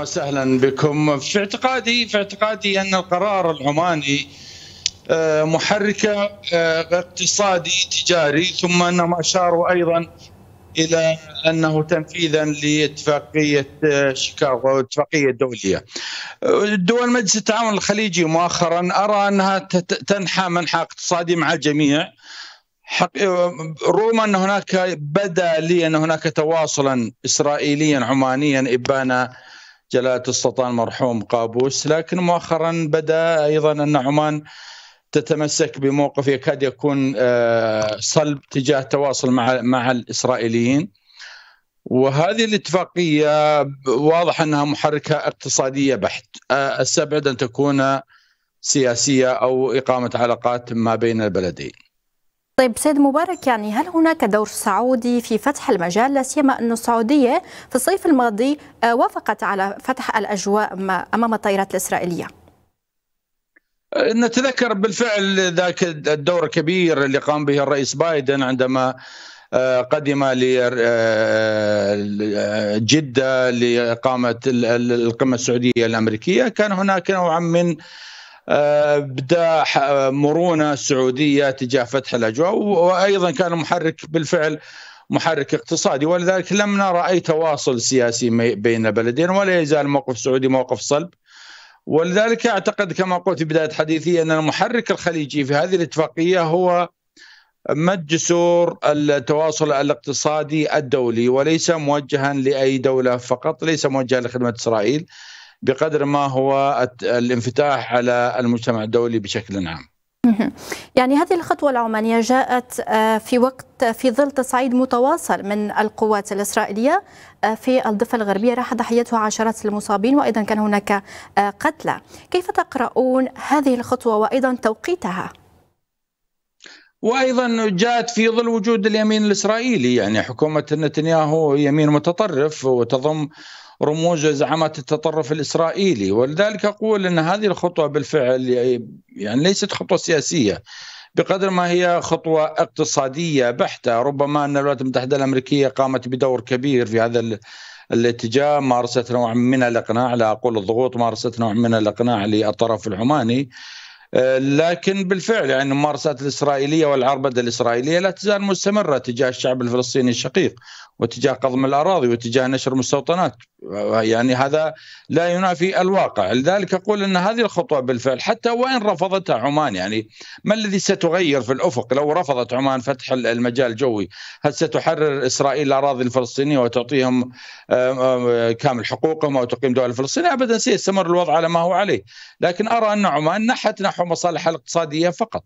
وسهلا بكم في اعتقادي في اعتقادي ان القرار العماني آه، محركه آه، اقتصادي تجاري ثم انهم اشاروا ايضا الى انه تنفيذا لاتفاقيه آه، شيكاغو اتفاقيه دوليه. دول مجلس التعاون الخليجي مؤخرا ارى انها تنحى منحى اقتصادي مع الجميع رغم ان هناك بدا لي ان هناك تواصلا اسرائيليا عمانيا ابان جلاله السلطان المرحوم قابوس لكن مؤخرا بدا ايضا ان عمان تتمسك بموقف يكاد يكون آه، صلب تجاه التواصل مع مع الاسرائيليين وهذه الاتفاقيه واضح انها محركه اقتصاديه بحت آه، استبعد ان تكون سياسيه او اقامه علاقات ما بين البلدين طيب سيد مبارك يعني هل هناك دور سعودي في فتح المجال لا سيما أن السعودية في الصيف الماضي آه، وافقت على فتح الأجواء أمام الطائرات الإسرائيلية آه، نتذكر بالفعل ذاك الدور الكبير اللي قام به الرئيس بايدن عندما آه، قدم لجدة لإقامة القمة السعودية الأمريكية كان هناك نوعا من آه، بدا مرونه سعوديه تجاه فتح الاجواء وايضا كان محرك بالفعل محرك اقتصادي ولذلك لم نرى اي تواصل سياسي بين البلدين ولا يزال الموقف السعودي موقف صلب ولذلك اعتقد كما قلت في بدايه حديثي ان المحرك الخليجي في هذه الاتفاقيه هو مد جسور التواصل الاقتصادي الدولي وليس موجها لاي دوله فقط ليس موجها لخدمه اسرائيل بقدر ما هو الانفتاح على المجتمع الدولي بشكل عام يعني هذه الخطوة العمانية جاءت آه، في وقت في ظل تصعيد متواصل من القوات الإسرائيلية آه، في الضفة الغربية راح ضحيتها عشرات المصابين وأيضا كان هناك آه، قتلى كيف تقرؤون هذه الخطوة وأيضا توقيتها؟ وايضا جاءت في ظل وجود اليمين الاسرائيلي يعني حكومه نتنياهو يمين متطرف وتضم رموز زعامات التطرف الاسرائيلي ولذلك اقول ان هذه الخطوه بالفعل يعني ليست خطوه سياسيه بقدر ما هي خطوه اقتصاديه بحته ربما ان الولايات المتحده الامريكيه قامت بدور كبير في هذا الاتجاه مارست نوع من الاقناع لا اقول الضغوط مارست نوع من الاقناع للطرف العماني آه، لكن بالفعل يعني الممارسات الاسرائيليه والعربده الاسرائيليه لا تزال مستمره تجاه الشعب الفلسطيني الشقيق وتجاه قضم الاراضي وتجاه نشر مستوطنات يعني هذا لا ينافي الواقع لذلك اقول ان هذه الخطوه بالفعل حتى وان رفضتها عمان يعني ما الذي ستغير في الافق لو رفضت عمان فتح المجال الجوي هل ستحرر اسرائيل الاراضي الفلسطينيه وتعطيهم آه، آه، كامل حقوقهم وتقيم دول دوله ابدا سيستمر الوضع على ما هو عليه لكن ارى ان عمان نحت نحو نحو مصالحها الاقتصاديه فقط.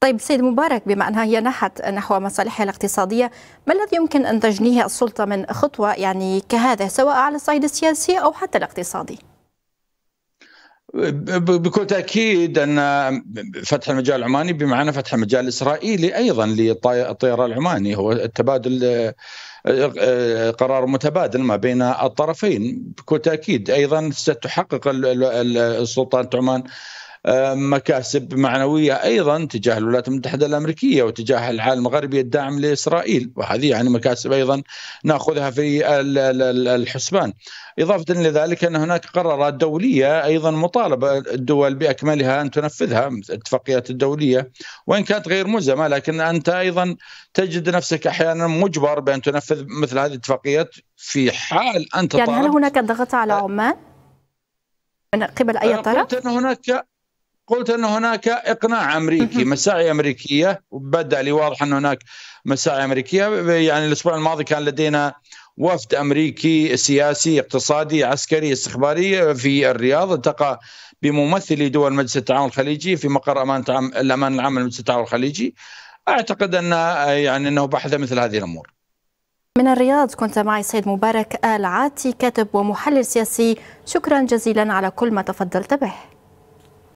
طيب سيد مبارك بما انها هي نحت نحو مصالحها الاقتصاديه، ما الذي يمكن ان تجنيه السلطه من خطوه يعني كهذا سواء على الصعيد السياسي او حتى الاقتصادي؟ بكل تاكيد ان فتح المجال العماني بمعنى فتح المجال الاسرائيلي ايضا للطيران العماني هو التبادل قرار متبادل ما بين الطرفين بكل تاكيد ايضا ستحقق السلطان عمان آه، مكاسب معنويه ايضا تجاه الولايات المتحده الامريكيه وتجاه العالم الغربي الداعم لاسرائيل وهذه يعني مكاسب ايضا ناخذها في الحسبان. اضافه لذلك ان هناك قرارات دوليه ايضا مطالبه الدول باكملها ان تنفذها الاتفاقيات الدوليه وان كانت غير ملزمه لكن انت ايضا تجد نفسك احيانا مجبر بان تنفذ مثل هذه الاتفاقيات في حال انت يعني هل هناك ضغط على عمان؟ من قبل اي طرف؟ هناك قلت أن هناك إقناع أمريكي مساعي أمريكية وبدأ لي واضح أن هناك مساعي أمريكية يعني الأسبوع الماضي كان لدينا وفد أمريكي سياسي اقتصادي عسكري استخباري في الرياض التقى بممثلي دول مجلس التعاون الخليجي في مقر أمان الأمان العام لمجلس التعاون الخليجي أعتقد أن يعني أنه بحث مثل هذه الأمور من الرياض كنت معي سيد مبارك آل عاتي كاتب ومحلل سياسي شكرا جزيلا على كل ما تفضلت به